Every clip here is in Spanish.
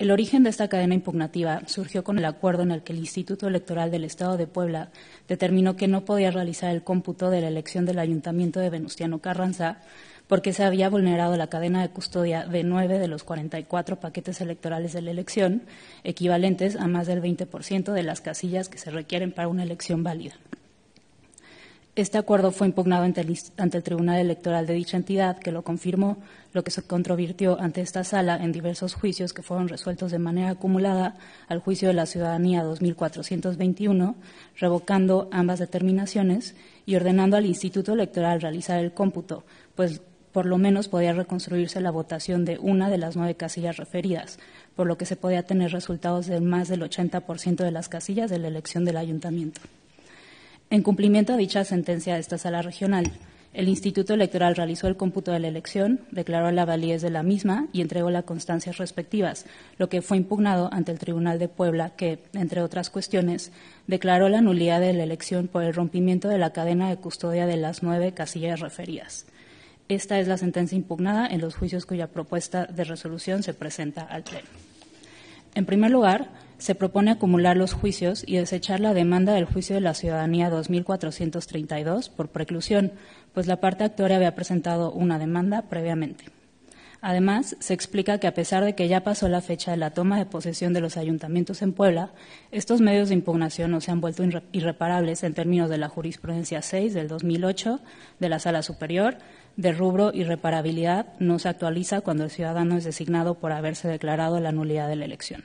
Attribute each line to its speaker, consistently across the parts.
Speaker 1: El origen de esta cadena impugnativa surgió con el acuerdo en el que el Instituto Electoral del Estado de Puebla determinó que no podía realizar el cómputo de la elección del Ayuntamiento de Venustiano Carranza porque se había vulnerado la cadena de custodia de nueve de los 44 paquetes electorales de la elección, equivalentes a más del 20% de las casillas que se requieren para una elección válida. Este acuerdo fue impugnado ante el, Tribunal Electoral de dicha entidad, que lo confirmó, lo que se controvirtió ante esta sala en diversos juicios que fueron resueltos de manera acumulada al juicio de la ciudadanía 2421, revocando ambas determinaciones y ordenando al Instituto Electoral realizar el cómputo, pues por lo menos podía reconstruirse la votación de una de las nueve casillas referidas, por lo que se podía tener resultados de más del 80% de las casillas de la elección del ayuntamiento. En cumplimiento a dicha sentencia de esta sala regional, el Instituto Electoral realizó el cómputo de la elección, declaró la validez de la misma y entregó las constancias respectivas, lo que fue impugnado ante el Tribunal de Puebla, que, entre otras cuestiones, declaró la nulidad de la elección por el rompimiento de la cadena de custodia de las nueve casillas referidas. Esta es la sentencia impugnada en los juicios cuya propuesta de resolución se presenta al Pleno. En primer lugar, se propone acumular los juicios y desechar la demanda del juicio de la ciudadanía 2432 por preclusión, pues la parte actora había presentado una demanda previamente. Además, se explica que a pesar de que ya pasó la fecha de la toma de posesión de los ayuntamientos en Puebla, estos medios de impugnación no se han vuelto irreparables en términos de la jurisprudencia 6 del 2008 de la Sala Superior, de rubro irreparabilidad no se actualiza cuando el ciudadano es designado por haberse declarado la nulidad de la elección.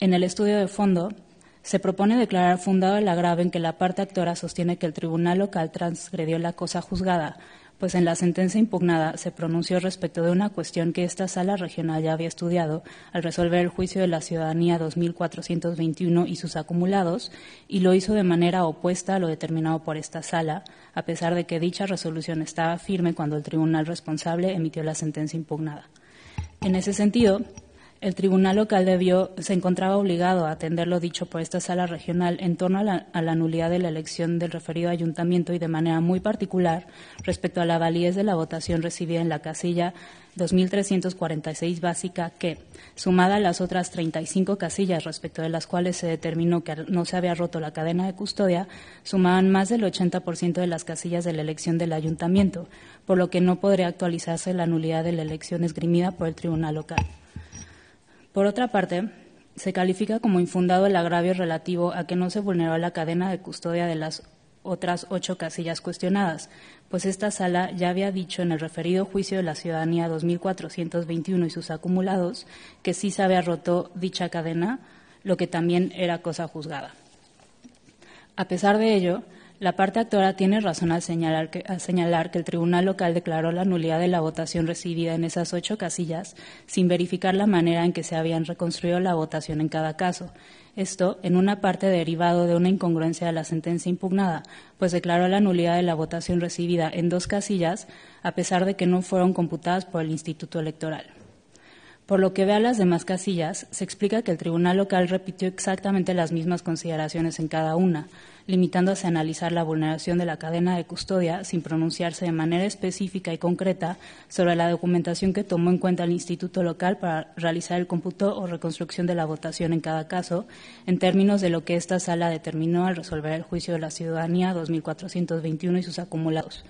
Speaker 1: En el estudio de fondo, se propone declarar fundado el grave en que la parte actora sostiene que el tribunal local transgredió la cosa juzgada, pues en la sentencia impugnada se pronunció respecto de una cuestión que esta sala regional ya había estudiado al resolver el juicio de la ciudadanía 2421 y sus acumulados, y lo hizo de manera opuesta a lo determinado por esta sala, a pesar de que dicha resolución estaba firme cuando el tribunal responsable emitió la sentencia impugnada. En ese sentido, el Tribunal Local de se encontraba obligado a atender lo dicho por esta sala regional en torno a la, a la, nulidad de la elección del referido ayuntamiento y de manera muy particular respecto a la validez de la votación recibida en la casilla 2346 básica que, sumada a las otras 35 casillas respecto de las cuales se determinó que no se había roto la cadena de custodia, sumaban más del 80% de las casillas de la elección del ayuntamiento, por lo que no podría actualizarse la nulidad de la elección esgrimida por el Tribunal Local. Por otra parte, se califica como infundado el agravio relativo a que no se vulneró la cadena de custodia de las otras ocho casillas cuestionadas, pues esta sala ya había dicho en el referido juicio de la ciudadanía 2421 y sus acumulados que sí se había roto dicha cadena, lo que también era cosa juzgada. A pesar de ello, la parte actora tiene razón al señalar, que, señalar que el Tribunal Local declaró la nulidad de la votación recibida en esas ocho casillas sin verificar la manera en que se habían reconstruido la votación en cada caso. Esto en una parte derivado de una incongruencia de la sentencia impugnada, pues declaró la nulidad de la votación recibida en dos casillas, a pesar de que no fueron computadas por el Instituto Electoral. Por lo que ve a las demás casillas, se explica que el tribunal local repitió exactamente las mismas consideraciones en cada una, limitándose a analizar la vulneración de la cadena de custodia sin pronunciarse de manera específica y concreta sobre la documentación que tomó en cuenta el instituto local para realizar el cómputo o reconstrucción de la votación en cada caso, en términos de lo que esta sala determinó al resolver el juicio de la ciudadanía 2421 y sus acumulados.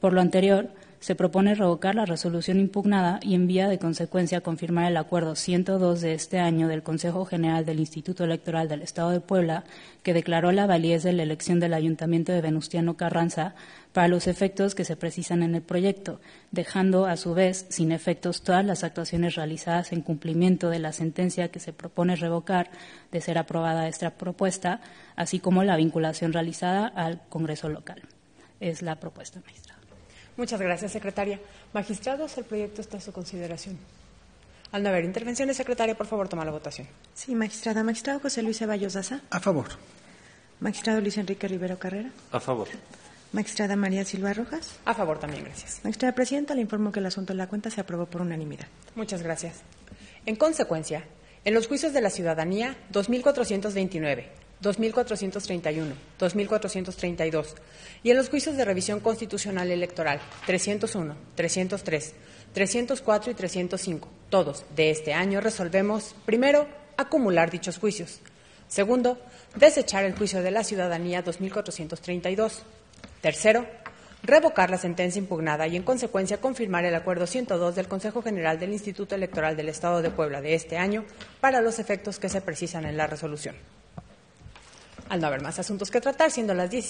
Speaker 1: Por lo anterior, se propone revocar la resolución impugnada y en vía de consecuencia confirmar el acuerdo 102 de este año del Consejo General del Instituto Electoral del Estado de Puebla, que declaró la validez de la elección del Ayuntamiento de Venustiano Carranza para los efectos que se precisan en el proyecto, dejando a su vez sin efectos todas las actuaciones realizadas en cumplimiento de la sentencia que se propone revocar de ser aprobada esta propuesta, así como la vinculación realizada al Congreso local. Es la propuesta, maestra.
Speaker 2: Muchas gracias, secretaria. Magistrados, el proyecto está a su consideración. Al no haber intervenciones, secretaria, por favor, toma la votación. Sí, magistrada. Magistrado José Luis Ceballos Daza. A favor. Magistrado Luis Enrique Rivero Carrera. A favor. Magistrada María Silva Rojas. A favor también, gracias. Magistrada Presidenta, le informo que el asunto de la cuenta se aprobó por unanimidad. Muchas gracias. En consecuencia, en los juicios de la ciudadanía 2429, 2.431, 2.432. Y en los juicios de revisión constitucional electoral, 301, 303, 304 y 305. Todos de este año resolvemos, primero, acumular dichos juicios. Segundo, desechar el juicio de la ciudadanía 2.432. Tercero, revocar la sentencia impugnada y, en consecuencia, confirmar el acuerdo 102 del Consejo General del Instituto Electoral del Estado de Puebla de este año para los efectos que se precisan en la resolución al no haber más asuntos que tratar, siendo las 10.